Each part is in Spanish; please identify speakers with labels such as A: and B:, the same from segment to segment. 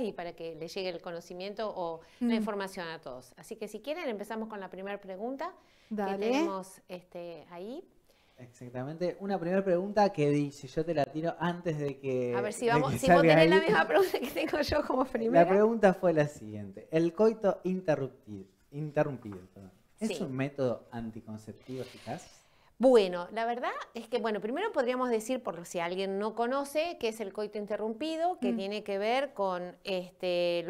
A: y para que le llegue el conocimiento o la mm. información a todos. Así que si quieren empezamos con la primera pregunta que tenemos este, ahí.
B: Exactamente, una primera pregunta que dice, yo te la tiro antes de que... A ver si vamos, si vos tenés la misma
A: pregunta que tengo yo como primera. La pregunta
B: fue la siguiente, el coito interrumpido, interrumpido ¿es un método anticonceptivo eficaz?
A: Bueno, la verdad es que, bueno, primero podríamos decir, por si alguien no conoce, que es el coito interrumpido, que mm. tiene que ver con, este,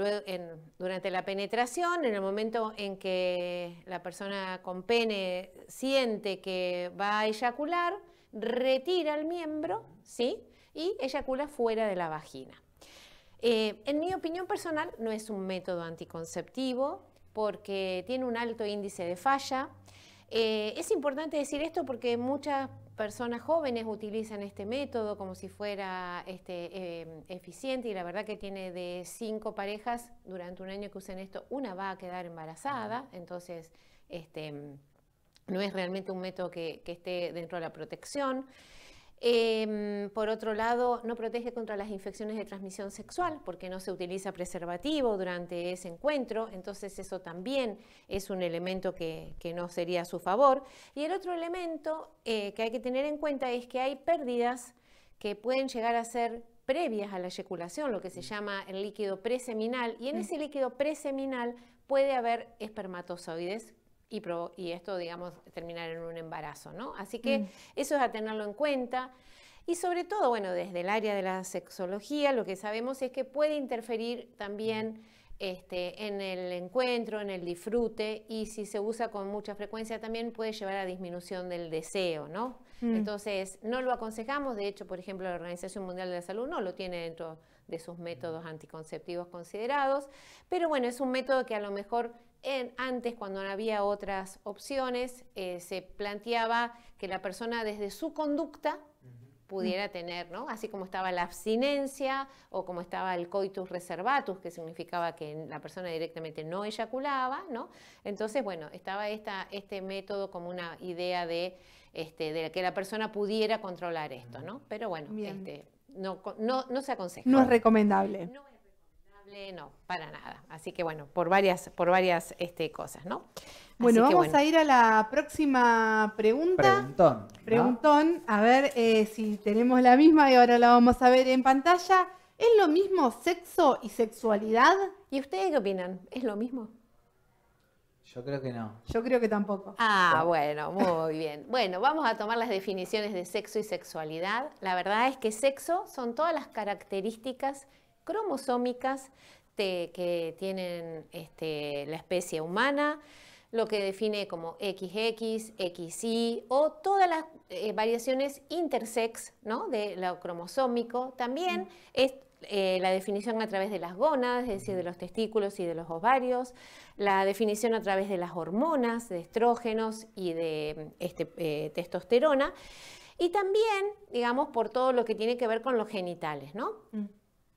A: durante la penetración, en el momento en que la persona con pene siente que va a eyacular, retira el miembro, ¿sí? Y eyacula fuera de la vagina. Eh, en mi opinión personal, no es un método anticonceptivo porque tiene un alto índice de falla. Eh, es importante decir esto porque muchas personas jóvenes utilizan este método como si fuera este, em, eficiente y la verdad que tiene de cinco parejas durante un año que usan esto, una va a quedar embarazada, entonces este, no es realmente un método que esté dentro de la protección. Em, por otro lado, no protege contra las infecciones de transmisión sexual porque no se utiliza preservativo durante ese encuentro, entonces eso también es un elemento que, no sería a su favor. Y el otro elemento eh, que hay que tener en cuenta es que hay pérdidas que pueden llegar a ser previas a la eyaculación, lo que se mm. llama el líquido preseminal, y en mm. ese líquido preseminal puede haber espermatozoides y, y esto, digamos, terminar en un embarazo, ¿no? Así que mm. eso es a tenerlo en cuenta. Y sobre todo, bueno, desde el área de la sexología, lo que sabemos es que puede interferir también este, en el encuentro, en el disfrute, y si se usa con mucha frecuencia también puede llevar a disminución del deseo, ¿no? Mm. Entonces, no lo aconsejamos, de hecho, por ejemplo, la Organización Mundial de la Salud no lo tiene dentro de sus métodos anticonceptivos considerados. Pero bueno, es un método que a lo mejor en, antes, cuando no había otras opciones, eh, se planteaba que la persona desde su conducta pudiera tener, ¿no? Así como estaba la abstinencia o como estaba el coitus reservatus, que significaba que la persona directamente no eyaculaba, ¿no? Entonces, bueno, estaba esta, este método como una idea de, este, que la persona pudiera controlar esto, ¿no? Pero bueno, este, no, no, no se aconseja. No es
C: recomendable. No es
A: recomendable, no, para nada. Así que bueno, por varias, por varias este, cosas, ¿no? Bueno,
C: vamos a ir a la próxima pregunta. Preguntón. Preguntón, a ver eh, si tenemos la misma y ahora la vamos a ver en pantalla. ¿Es lo mismo sexo y sexualidad? ¿Y ustedes qué opinan? ¿Es lo mismo?
B: Yo creo que no. Yo
C: creo que tampoco. Ah,
A: bueno, muy bien. Bueno, vamos a tomar las definiciones de sexo y sexualidad. La verdad es que sexo son todas las características cromosómicas de, que tienen este, la especie humana, lo que define como XX, XY o todas las eh, variaciones intersex ¿no? de lo cromosómico. También es eh, la definición a través de las gonas, es decir, de los testículos y de los ovarios, la definición a través de las hormonas, de estrógenos y de este, eh, testosterona, y también, digamos, por todo lo que tiene que ver con los genitales, ¿no? Mm.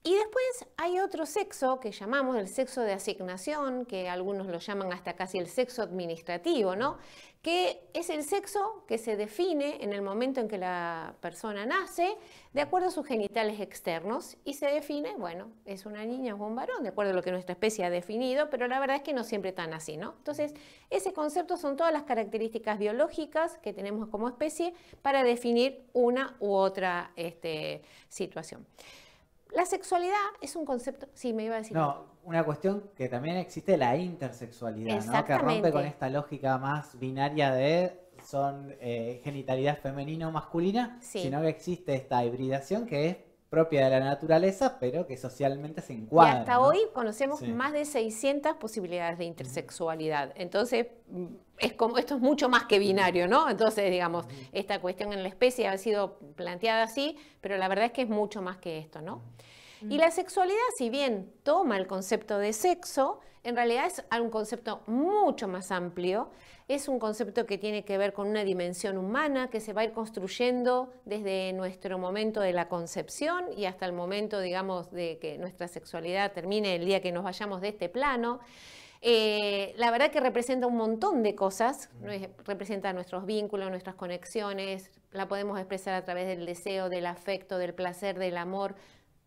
A: Y después hay otro sexo que llamamos el sexo de asignación, que algunos lo llaman hasta casi el sexo administrativo, ¿no? Que es el sexo que se define en el momento en que la persona nace de acuerdo a sus genitales externos y se define, bueno, es una niña o un varón, de acuerdo a lo que nuestra especie ha definido, pero la verdad es que no siempre tan así, ¿no? Entonces, ese concepto son todas las características biológicas que tenemos como especie para definir una u otra este, situación la sexualidad es un concepto. Sí, me
C: iba a decir. No,
B: una cuestión que también existe la intersexualidad, ¿no? Que rompe con esta lógica más binaria de son eh, genitalidad femenina o masculina, sino que existe esta hibridación que es propia de la naturaleza, pero que socialmente se encuadra. hasta
A: hoy conocemos más de 600 posibilidades de intersexualidad. Entonces, mm, es como, esto es mucho más que binario, ¿no? Entonces, digamos, esta cuestión en la especie ha sido planteada así, pero la verdad es que es mucho más que esto, ¿no? Y la sexualidad, si bien toma el concepto de sexo, en realidad es un concepto mucho más amplio es un concepto que tiene que ver con una dimensión humana que se va a ir construyendo desde nuestro momento de la concepción y hasta el momento, digamos, de que nuestra sexualidad termine el día que nos vayamos de este plano. Eh, la verdad que representa un montón de cosas, representa nuestros vínculos, nuestras conexiones, la podemos expresar a través del deseo, del afecto, del placer, del amor.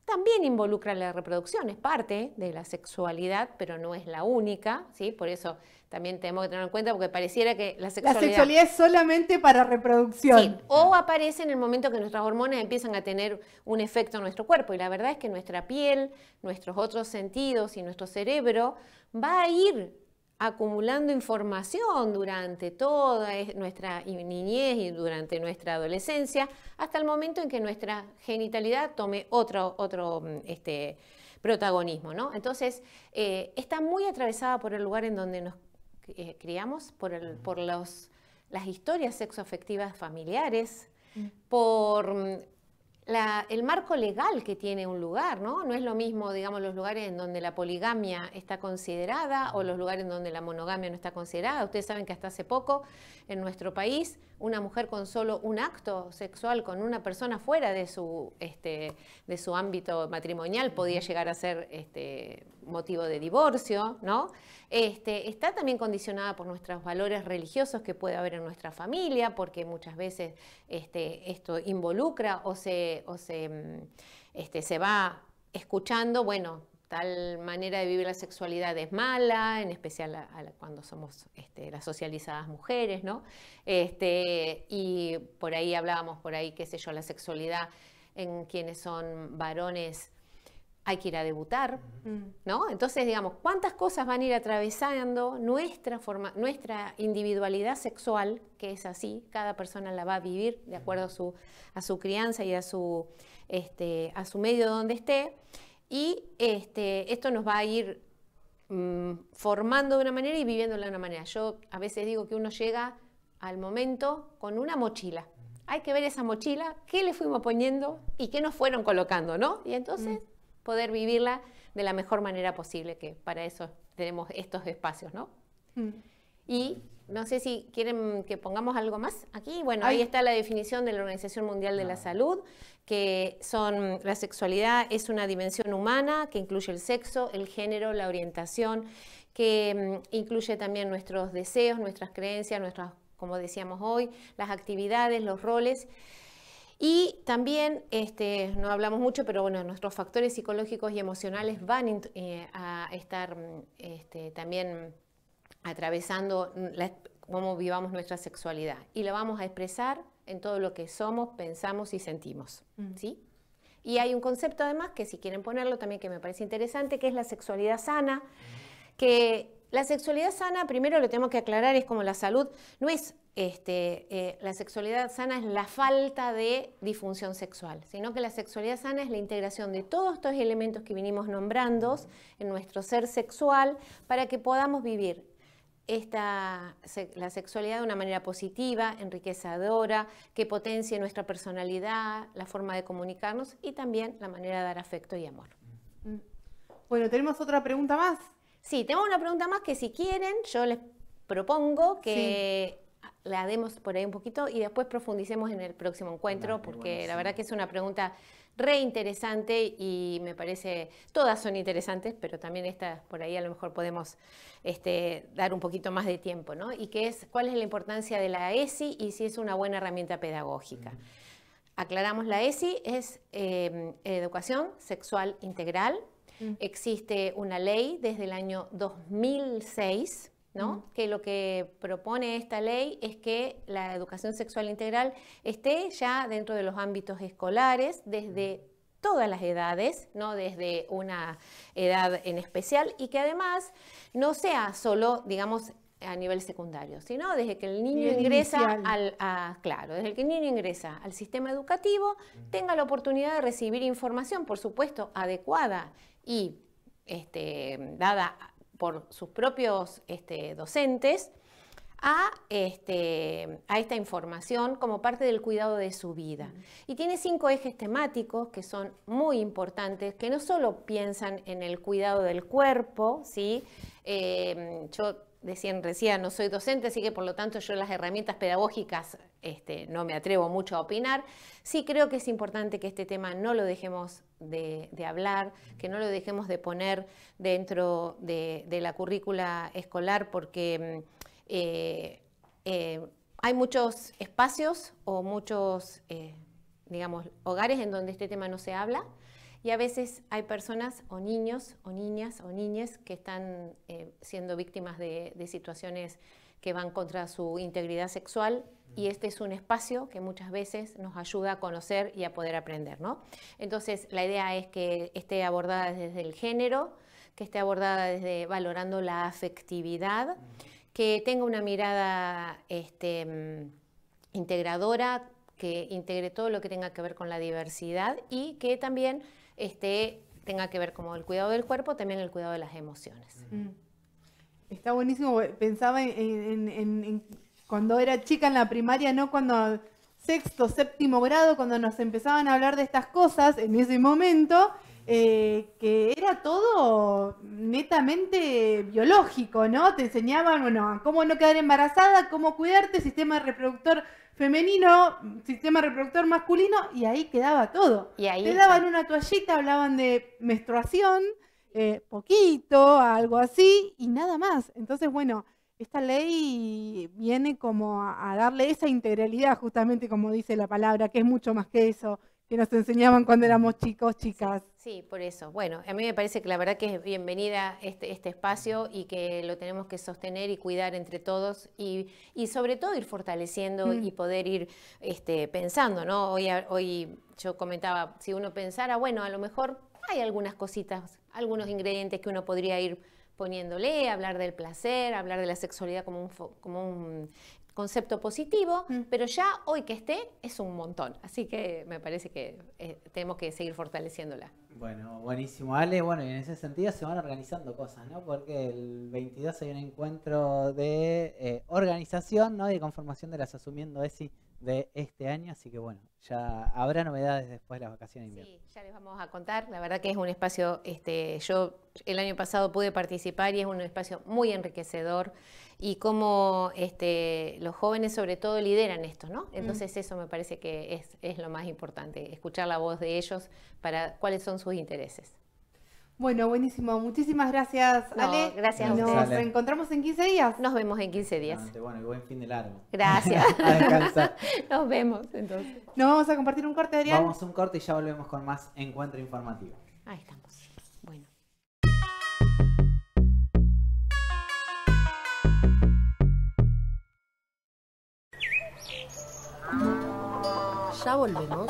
A: También involucra la reproducción, es parte de la sexualidad, pero no es la única, ¿sí? Por eso también tenemos que tener en cuenta porque pareciera que la sexualidad... La sexualidad
C: es solamente para reproducción.
A: o aparece en el momento que nuestras hormonas empiezan a tener un efecto en nuestro cuerpo. Y la verdad es que nuestra piel, nuestros otros sentidos y nuestro cerebro va a ir acumulando información durante toda nuestra niñez y durante nuestra adolescencia, hasta el momento en que nuestra genitalidad tome otro, otro mm, este, protagonismo. ¿no? Entonces, eh, está muy atravesada por el lugar en donde nos creamos, eh, criamos, por, los, las historias sexoafectivas familiares, mm. por mm, la, el marco legal que tiene un lugar, ¿no? No es lo mismo, digamos, los lugares en donde la poligamia está considerada o los lugares en donde la monogamia no está considerada. Ustedes saben que hasta hace poco en nuestro país, una mujer con solo un acto sexual con una persona fuera de su, este, de su ámbito matrimonial podía llegar a ser este, motivo de divorcio, ¿no? Este, está también condicionada por nuestros valores religiosos que puede haber en nuestra familia, porque muchas veces este, esto involucra o se, se, mm, este, se va escuchando, bueno, tal manera de vivir la sexualidad es mala, en especial cuando somos este, las socializadas mujeres, ¿no? Este, y por ahí hablábamos, por ahí, qué sé yo, la sexualidad en quienes son varones hay que ir a debutar, mm. ¿no? Entonces, digamos, ¿cuántas cosas van a ir atravesando nuestra, forma, nuestra individualidad sexual, que es así, cada persona la va a vivir de acuerdo a su, a su crianza y a su, este, a su medio donde esté? y este, esto nos va a ir mm, formando de una manera y viviéndolo de una manera. Yo a veces digo que uno llega al momento con una mochila. Hay que ver esa mochila, qué le fuimos poniendo y qué nos fueron colocando, ¿no? Y entonces mm. poder vivirla de la mejor manera posible, que para eso tenemos estos espacios, ¿no? Mm. Y no sé si quieren que pongamos algo más aquí. Bueno, ahí está la definición de la Organización Mundial de la ah. Salud, que son la sexualidad es una dimensión humana que incluye el sexo, el género, la orientación, que mm, incluye también nuestros deseos, nuestras creencias, nuestras, como decíamos hoy, las actividades, los roles. Y también, este, no hablamos mucho, pero bueno, nuestros factores psicológicos y emocionales van eh, a estar mm, este, también atravesando cómo vivamos nuestra sexualidad y la vamos a expresar en todo lo que somos, pensamos y sentimos, mm. ¿sí? Y hay un concepto además que si quieren ponerlo también que me parece interesante, que es la sexualidad sana, que la sexualidad sana, primero lo tenemos que aclarar, es como la salud, no es este, eh, la sexualidad sana es la falta de disfunción sexual, sino que la sexualidad sana es la integración de todos estos elementos que vinimos nombrando en nuestro ser sexual para que podamos vivir esta, la sexualidad de una manera positiva, enriquecedora, que potencie nuestra personalidad, la forma de comunicarnos y también la manera de dar afecto y amor. Mm. Bueno, tenemos otra pregunta más. Sí, tenemos una pregunta más que si quieren, yo les propongo que la demos por ahí un poquito y después profundicemos en el próximo encuentro, porque la verdad que es una pregunta Re interesante y me parece, todas son interesantes, pero también esta por ahí a lo mejor podemos este, dar un poquito más de tiempo, ¿no? Y que es cuál es la importancia de la ESI y si es una buena herramienta pedagógica. Aclaramos, la ESI es em, educación sexual integral. Existe una ley desde el año 2006 ¿no? Que lo que propone esta ley es que la educación sexual integral esté ya dentro de los ámbitos escolares desde todas las edades, no desde una edad en especial, y que además no sea solo, digamos, a nivel secundario, sino desde que el niño ingresa al, claro, desde que el niño ingresa al sistema educativo, tenga la oportunidad de recibir información, por supuesto, adecuada y este, dada por sus propios este, docentes este, a, esta información como parte del cuidado de su vida. Y tiene cinco ejes temáticos que son muy importantes, que no solo piensan en el cuidado del cuerpo, ¿sí? Eh, yo decían, decía, no soy docente, así que por lo tanto yo las herramientas pedagógicas este, no me atrevo mucho a opinar. Sí creo que es importante que este tema no lo dejemos de, hablar, que no lo dejemos de poner dentro de, la currícula escolar, porque mm, eh, eh, hay muchos espacios o muchos, eh, digamos, hogares en donde este tema no se habla. Y a veces hay personas o niños o niñas o niñas que están siendo víctimas de situaciones que van contra su integridad sexual y este es un espacio que muchas veces nos ayuda a conocer y a poder aprender. ¿no? Entonces, la idea es que esté abordada desde el género, que esté abordada desde valorando la afectividad, que tenga una mirada este, mm, integradora, que integre todo lo que tenga que ver con la diversidad y que también este, tenga que ver como el cuidado del cuerpo, también el cuidado de las emociones.
C: Mm. Está buenísimo, pensaba en cuando era chica en la primaria, no cuando sexto, séptimo grado, cuando nos empezaban a hablar de estas cosas en ese momento, eh, que era todo netamente biológico, ¿no? Te enseñaban, bueno, cómo no quedar embarazada, cómo cuidarte, sistema reproductor femenino, sistema reproductor masculino, y ahí quedaba todo. Te daban una toallita, hablaban de menstruación, eh, poquito, algo así, y nada más. Entonces, bueno, esta ley viene como a, darle esa integralidad, justamente como dice la palabra, que es mucho más que eso, que nos enseñaban cuando éramos chicos, chicas.
A: Sí, por eso. Bueno, a mí me parece que la verdad que es bienvenida este, este espacio y que lo tenemos que sostener y cuidar entre todos y, sobre todo ir fortaleciendo mm. y poder ir este, pensando, ¿no? Hoy, hoy yo comentaba, si uno pensara, bueno, a lo mejor hay algunas cositas, algunos ingredientes que uno podría ir poniéndole, hablar del placer, hablar de la sexualidad como un, como un concepto positivo, mm. pero ya hoy que esté es un montón. Así que me parece que eh, tenemos que seguir fortaleciéndola.
B: Bueno, buenísimo. Ale, bueno, y en ese sentido se van organizando cosas, ¿no? Porque el 22 hay un encuentro de eh, organización, ¿no? Y de conformación de las Asumiendo ESI de este año, así que bueno, ya habrá novedades después de las vacaciones. sí, ya
A: les vamos a contar, la verdad que es un espacio, este, yo el año pasado pude participar y es un espacio muy enriquecedor y como este, los jóvenes sobre todo lideran esto, ¿no? Mm. Entonces eso me parece que es, es lo más importante, escuchar la voz de ellos para cuáles son sus intereses.
C: Bueno, buenísimo. Muchísimas gracias, Ale.
A: Gracias a Nos encontramos en 15 días. Nos vemos en 15 días.
B: bueno, y buen fin de largo. Gracias.
A: Nos vemos entonces. Nos vamos a compartir un corte, Adrián. Vamos
B: a un corte y ya volvemos con más encuentro informativo. Ahí estamos. Bueno.
C: Ya volvemos.